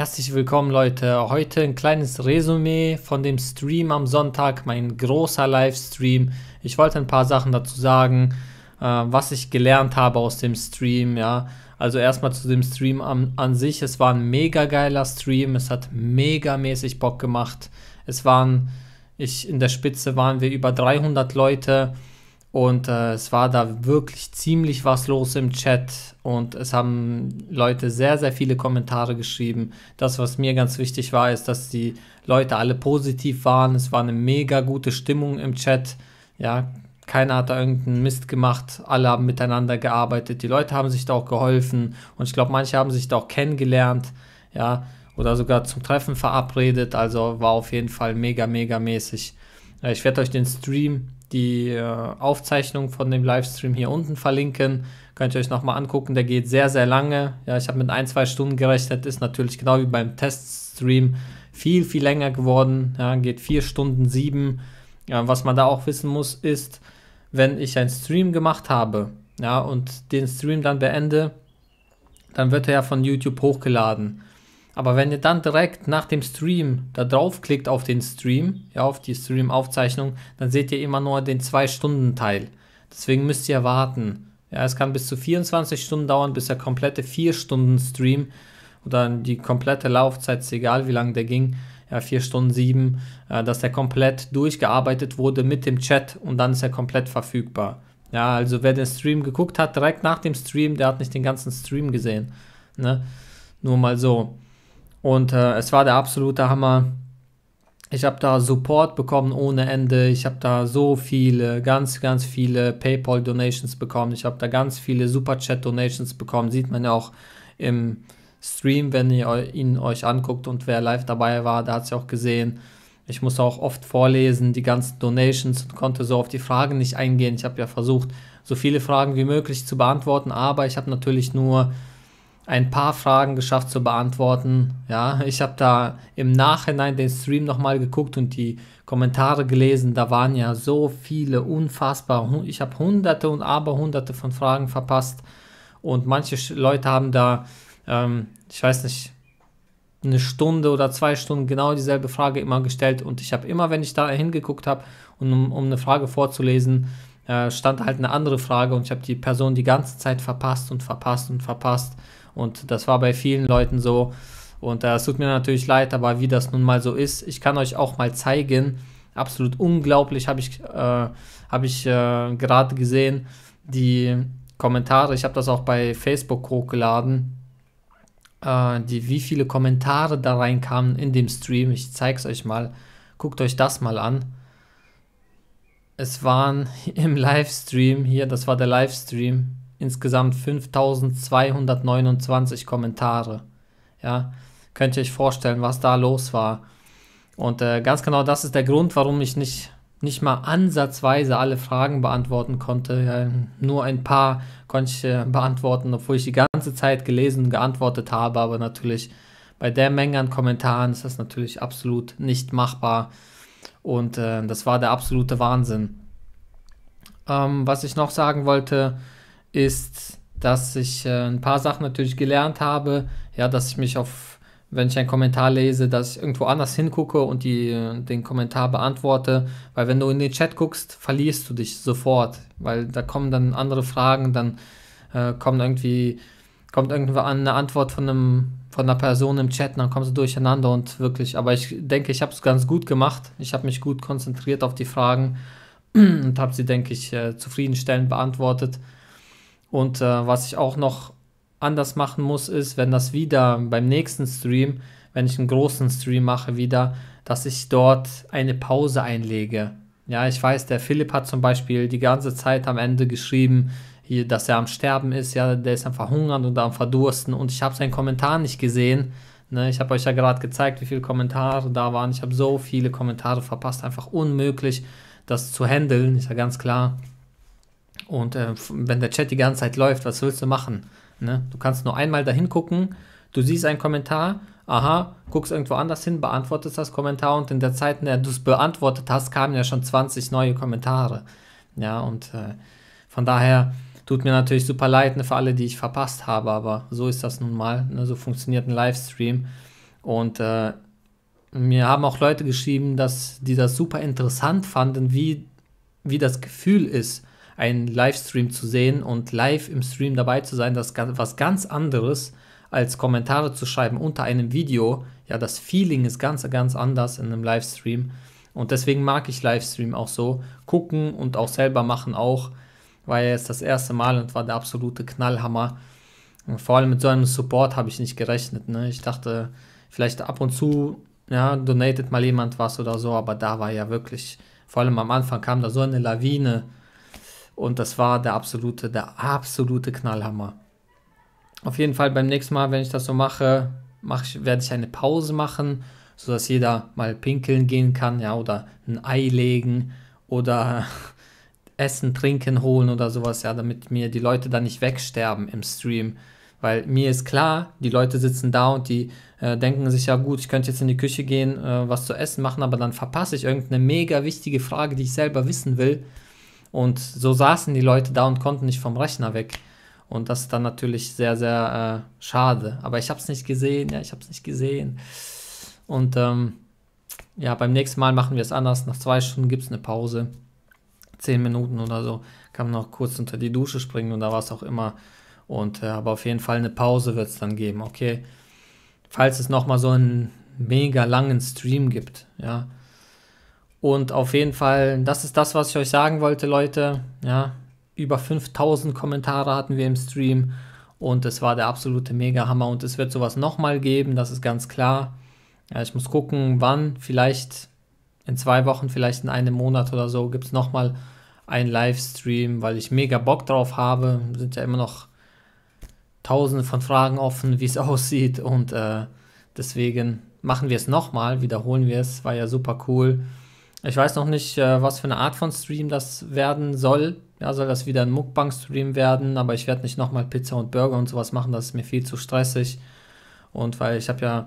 Herzlich willkommen Leute, heute ein kleines Resümee von dem Stream am Sonntag, mein großer Livestream. Ich wollte ein paar Sachen dazu sagen, äh, was ich gelernt habe aus dem Stream, ja. Also erstmal zu dem Stream an, an sich, es war ein mega geiler Stream, es hat mega mäßig Bock gemacht. Es waren, ich, in der Spitze waren wir über 300 Leute, und äh, es war da wirklich ziemlich was los im Chat und es haben Leute sehr, sehr viele Kommentare geschrieben. Das, was mir ganz wichtig war, ist, dass die Leute alle positiv waren. Es war eine mega gute Stimmung im Chat. Ja, keiner hat da irgendeinen Mist gemacht. Alle haben miteinander gearbeitet. Die Leute haben sich da auch geholfen und ich glaube, manche haben sich da auch kennengelernt. Ja, oder sogar zum Treffen verabredet. Also war auf jeden Fall mega, mega mäßig. Äh, ich werde euch den Stream die äh, Aufzeichnung von dem Livestream hier unten verlinken. Könnt ihr euch nochmal angucken, der geht sehr, sehr lange. Ja, ich habe mit ein, zwei Stunden gerechnet, ist natürlich genau wie beim Teststream viel, viel länger geworden. Ja, geht vier Stunden sieben. Ja, was man da auch wissen muss, ist, wenn ich einen Stream gemacht habe ja, und den Stream dann beende, dann wird er ja von YouTube hochgeladen. Aber wenn ihr dann direkt nach dem Stream da draufklickt auf den Stream, ja, auf die Stream-Aufzeichnung, dann seht ihr immer nur den 2-Stunden-Teil. Deswegen müsst ihr warten. Ja, es kann bis zu 24 Stunden dauern, bis der komplette 4-Stunden-Stream oder die komplette Laufzeit, ist egal wie lange der ging, ja, 4 Stunden 7, äh, dass der komplett durchgearbeitet wurde mit dem Chat und dann ist er komplett verfügbar. Ja, also wer den Stream geguckt hat, direkt nach dem Stream, der hat nicht den ganzen Stream gesehen. Ne? Nur mal so. Und äh, es war der absolute Hammer. Ich habe da Support bekommen ohne Ende. Ich habe da so viele, ganz, ganz viele PayPal-Donations bekommen. Ich habe da ganz viele Superchat-Donations bekommen. Sieht man ja auch im Stream, wenn ihr ihn euch anguckt und wer live dabei war, da hat es ja auch gesehen. Ich muss auch oft vorlesen, die ganzen Donations und konnte so auf die Fragen nicht eingehen. Ich habe ja versucht, so viele Fragen wie möglich zu beantworten, aber ich habe natürlich nur ein paar Fragen geschafft zu beantworten. Ja, ich habe da im Nachhinein den Stream nochmal geguckt und die Kommentare gelesen. Da waren ja so viele, unfassbar. Ich habe hunderte und aberhunderte von Fragen verpasst. Und manche Leute haben da, ähm, ich weiß nicht, eine Stunde oder zwei Stunden genau dieselbe Frage immer gestellt. Und ich habe immer, wenn ich da hingeguckt habe, um, um eine Frage vorzulesen, äh, stand halt eine andere Frage und ich habe die Person die ganze Zeit verpasst und verpasst und verpasst. Und das war bei vielen Leuten so. Und äh, es tut mir natürlich leid, aber wie das nun mal so ist, ich kann euch auch mal zeigen, absolut unglaublich habe ich, äh, hab ich äh, gerade gesehen, die Kommentare, ich habe das auch bei Facebook hochgeladen, äh, die, wie viele Kommentare da reinkamen in dem Stream. Ich zeige es euch mal. Guckt euch das mal an es waren im Livestream hier, das war der Livestream, insgesamt 5229 Kommentare. Ja, könnt ihr euch vorstellen, was da los war. Und äh, ganz genau das ist der Grund, warum ich nicht, nicht mal ansatzweise alle Fragen beantworten konnte. Ja, nur ein paar konnte ich äh, beantworten, obwohl ich die ganze Zeit gelesen und geantwortet habe. Aber natürlich bei der Menge an Kommentaren ist das natürlich absolut nicht machbar. Und äh, das war der absolute Wahnsinn. Ähm, was ich noch sagen wollte, ist, dass ich äh, ein paar Sachen natürlich gelernt habe. Ja, dass ich mich auf, wenn ich einen Kommentar lese, dass ich irgendwo anders hingucke und die, äh, den Kommentar beantworte. Weil wenn du in den Chat guckst, verlierst du dich sofort. Weil da kommen dann andere Fragen, dann äh, kommen irgendwie kommt irgendwann eine Antwort von einem von einer Person im Chat, dann kommst du durcheinander und wirklich, aber ich denke, ich habe es ganz gut gemacht. Ich habe mich gut konzentriert auf die Fragen und habe sie, denke ich, äh, zufriedenstellend beantwortet. Und äh, was ich auch noch anders machen muss, ist, wenn das wieder beim nächsten Stream, wenn ich einen großen Stream mache, wieder, dass ich dort eine Pause einlege. Ja, ich weiß, der Philipp hat zum Beispiel die ganze Zeit am Ende geschrieben, hier, dass er am Sterben ist, ja, der ist am Verhungern und am Verdursten und ich habe seinen Kommentar nicht gesehen. Ne, ich habe euch ja gerade gezeigt, wie viele Kommentare da waren. Ich habe so viele Kommentare verpasst, einfach unmöglich, das zu handeln, ist ja ganz klar. Und äh, wenn der Chat die ganze Zeit läuft, was willst du machen? Ne? Du kannst nur einmal dahin gucken, du siehst einen Kommentar, aha, guckst irgendwo anders hin, beantwortest das Kommentar und in der Zeit, in der du es beantwortet hast, kamen ja schon 20 neue Kommentare. Ja, und äh, von daher, Tut mir natürlich super leid ne, für alle, die ich verpasst habe, aber so ist das nun mal. Ne, so funktioniert ein Livestream. Und äh, mir haben auch Leute geschrieben, dass die das super interessant fanden, wie, wie das Gefühl ist, einen Livestream zu sehen und live im Stream dabei zu sein. Das ist was ganz anderes, als Kommentare zu schreiben unter einem Video. Ja, das Feeling ist ganz, ganz anders in einem Livestream. Und deswegen mag ich Livestream auch so. Gucken und auch selber machen auch war ja jetzt das erste Mal und war der absolute Knallhammer. Und vor allem mit so einem Support habe ich nicht gerechnet. Ne? Ich dachte, vielleicht ab und zu, ja, donatet mal jemand was oder so, aber da war ja wirklich, vor allem am Anfang kam da so eine Lawine und das war der absolute, der absolute Knallhammer. Auf jeden Fall beim nächsten Mal, wenn ich das so mache, mach ich, werde ich eine Pause machen, sodass jeder mal pinkeln gehen kann, ja, oder ein Ei legen oder Essen, Trinken holen oder sowas, ja, damit mir die Leute dann nicht wegsterben im Stream. Weil mir ist klar, die Leute sitzen da und die äh, denken sich, ja gut, ich könnte jetzt in die Küche gehen, äh, was zu essen machen, aber dann verpasse ich irgendeine mega wichtige Frage, die ich selber wissen will. Und so saßen die Leute da und konnten nicht vom Rechner weg. Und das ist dann natürlich sehr, sehr äh, schade. Aber ich habe es nicht gesehen, ja, ich habe es nicht gesehen. Und ähm, ja, beim nächsten Mal machen wir es anders. Nach zwei Stunden gibt es eine Pause zehn Minuten oder so, kann man noch kurz unter die Dusche springen oder was auch immer. Und äh, aber auf jeden Fall eine Pause wird es dann geben, okay? Falls es nochmal so einen mega langen Stream gibt, ja. Und auf jeden Fall, das ist das, was ich euch sagen wollte, Leute. Ja, über 5000 Kommentare hatten wir im Stream und es war der absolute Mega-Hammer und es wird sowas nochmal geben, das ist ganz klar. Ja, ich muss gucken, wann, vielleicht in zwei Wochen, vielleicht in einem Monat oder so, gibt es nochmal einen Livestream, weil ich mega Bock drauf habe. Sind ja immer noch tausende von Fragen offen, wie es aussieht. Und äh, deswegen machen wir es nochmal, wiederholen wir es, war ja super cool. Ich weiß noch nicht, äh, was für eine Art von Stream das werden soll. Ja, soll das wieder ein Mukbang-Stream werden, aber ich werde nicht nochmal Pizza und Burger und sowas machen, das ist mir viel zu stressig. Und weil ich habe ja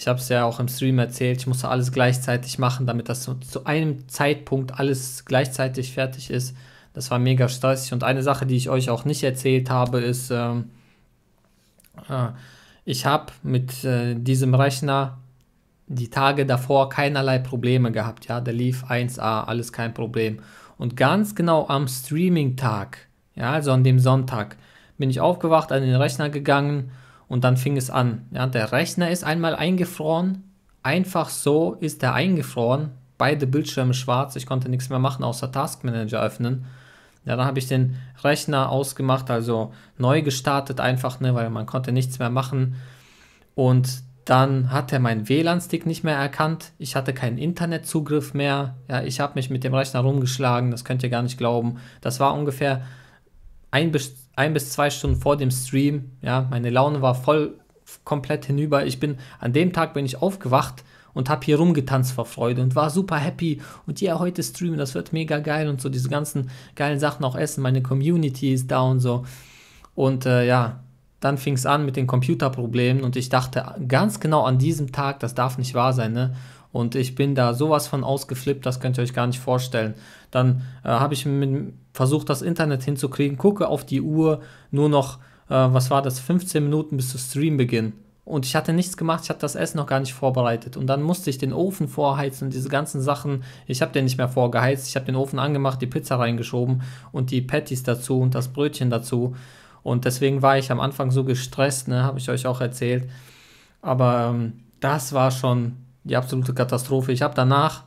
ich habe es ja auch im Stream erzählt, ich musste alles gleichzeitig machen, damit das zu, einem Zeitpunkt alles gleichzeitig fertig ist. Das war mega stressig. Und eine Sache, die ich euch auch nicht erzählt habe, ist, ähm, äh, ich habe mit äh, diesem Rechner die Tage davor keinerlei Probleme gehabt. Ja, der lief 1A, alles kein Problem. Und ganz genau am Streaming-Tag, ja, also an dem Sonntag, bin ich aufgewacht, an den Rechner gegangen und dann fing es an. Ja, der Rechner ist einmal eingefroren, einfach so ist er eingefroren, beide Bildschirme schwarz, ich konnte nichts mehr machen außer Task Manager öffnen. Ja, dann habe ich den Rechner ausgemacht, also neu gestartet einfach, ne, weil man konnte nichts mehr machen. Und dann hat er meinen WLAN-Stick nicht mehr erkannt. Ich hatte keinen Internetzugriff mehr. Ja, ich habe mich mit dem Rechner rumgeschlagen, das könnt ihr gar nicht glauben. Das war ungefähr ein bis, ein bis zwei Stunden vor dem Stream, ja, meine Laune war voll komplett hinüber. Ich bin an dem Tag bin ich aufgewacht und habe hier rumgetanzt vor Freude und war super happy und ja, heute streamen, das wird mega geil und so diese ganzen geilen Sachen auch essen, meine Community ist da und so. Und äh, ja, dann fing es an mit den Computerproblemen und ich dachte ganz genau an diesem Tag, das darf nicht wahr sein, ne? Und ich bin da sowas von ausgeflippt, das könnt ihr euch gar nicht vorstellen. Dann äh, habe ich mit, versuche das Internet hinzukriegen, gucke auf die Uhr, nur noch, äh, was war das, 15 Minuten bis zum Streambeginn. Und ich hatte nichts gemacht, ich hatte das Essen noch gar nicht vorbereitet. Und dann musste ich den Ofen vorheizen, und diese ganzen Sachen. Ich habe den nicht mehr vorgeheizt, ich habe den Ofen angemacht, die Pizza reingeschoben und die Patties dazu und das Brötchen dazu. Und deswegen war ich am Anfang so gestresst, ne, habe ich euch auch erzählt. Aber ähm, das war schon die absolute Katastrophe. Ich habe danach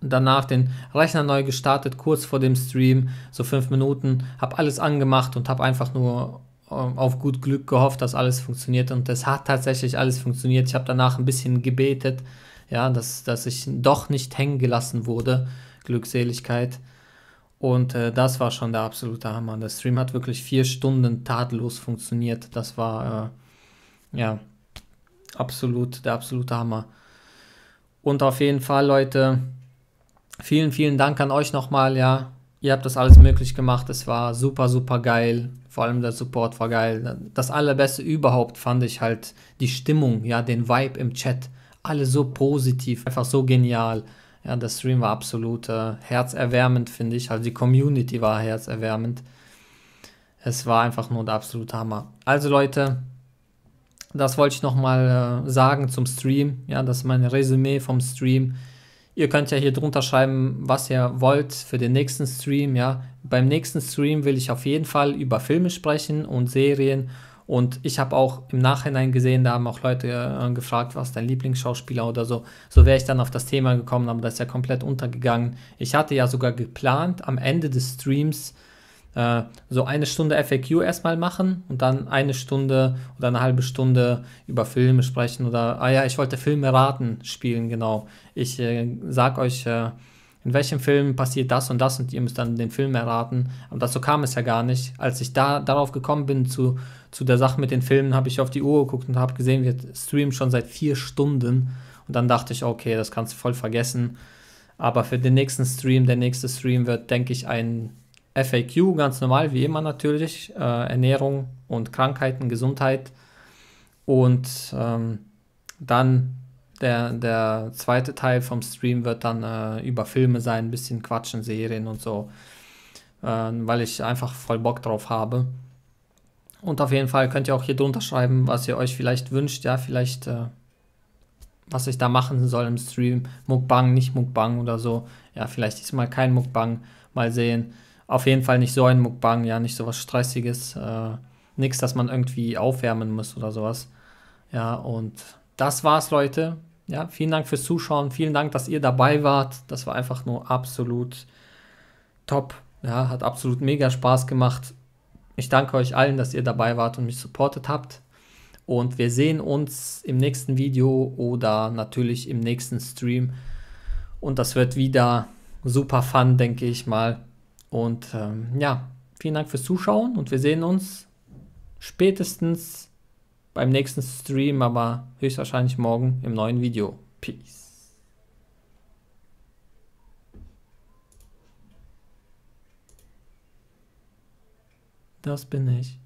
danach den Rechner neu gestartet, kurz vor dem Stream, so fünf Minuten, habe alles angemacht und habe einfach nur ähm, auf gut Glück gehofft, dass alles funktioniert und es hat tatsächlich alles funktioniert. Ich habe danach ein bisschen gebetet, ja, dass, dass ich doch nicht hängen gelassen wurde, Glückseligkeit. Und äh, das war schon der absolute Hammer. Der Stream hat wirklich vier Stunden tadellos funktioniert. Das war äh, ja absolut der absolute Hammer. Und auf jeden Fall, Leute, Vielen, vielen Dank an euch nochmal, ja. Ihr habt das alles möglich gemacht. Es war super, super geil. Vor allem der Support war geil. Das allerbeste überhaupt fand ich halt die Stimmung, ja, den Vibe im Chat. Alle so positiv, einfach so genial. Ja, der Stream war absolut äh, herzerwärmend, finde ich. Also die Community war herzerwärmend. Es war einfach nur der absolute Hammer. Also Leute, das wollte ich nochmal äh, sagen zum Stream. Ja, das ist mein Resümee vom Stream. Ihr könnt ja hier drunter schreiben, was ihr wollt für den nächsten Stream. Ja, beim nächsten Stream will ich auf jeden Fall über Filme sprechen und Serien. Und ich habe auch im Nachhinein gesehen, da haben auch Leute äh, gefragt, was dein Lieblingsschauspieler oder so. So wäre ich dann auf das Thema gekommen, aber das ist ja komplett untergegangen. Ich hatte ja sogar geplant, am Ende des Streams äh, so eine Stunde FAQ erstmal machen und dann eine Stunde oder eine halbe Stunde über Filme sprechen oder, ah ja, ich wollte Filme raten spielen, genau. Ich äh, sag euch, äh, in welchem Film passiert das und das und ihr müsst dann den Film erraten. Aber dazu kam es ja gar nicht. Als ich da darauf gekommen bin zu, zu der Sache mit den Filmen, habe ich auf die Uhr geguckt und habe gesehen, wir streamen schon seit vier Stunden. Und dann dachte ich, okay, das kannst du voll vergessen. Aber für den nächsten Stream, der nächste Stream wird, denke ich, ein FAQ, ganz normal, wie immer natürlich, äh, Ernährung und Krankheiten, Gesundheit. Und ähm, dann der, der zweite Teil vom Stream wird dann äh, über Filme sein, ein bisschen quatschen, Serien und so, äh, weil ich einfach voll Bock drauf habe. Und auf jeden Fall könnt ihr auch hier drunter schreiben, was ihr euch vielleicht wünscht, ja, vielleicht, äh, was ich da machen soll im Stream. Mukbang, nicht Mukbang oder so. Ja, vielleicht diesmal kein Mukbang, mal sehen. Auf jeden Fall nicht so ein Mukbang, ja, nicht so was Stressiges. Äh, Nichts, dass man irgendwie aufwärmen muss oder sowas. Ja, und das war's, Leute. Ja, vielen Dank fürs Zuschauen. Vielen Dank, dass ihr dabei wart. Das war einfach nur absolut top. Ja, hat absolut mega Spaß gemacht. Ich danke euch allen, dass ihr dabei wart und mich supportet habt. Und wir sehen uns im nächsten Video oder natürlich im nächsten Stream. Und das wird wieder super fun, denke ich mal. Und ähm, ja, vielen Dank fürs Zuschauen und wir sehen uns spätestens beim nächsten Stream, aber höchstwahrscheinlich morgen im neuen Video. Peace. Das bin ich.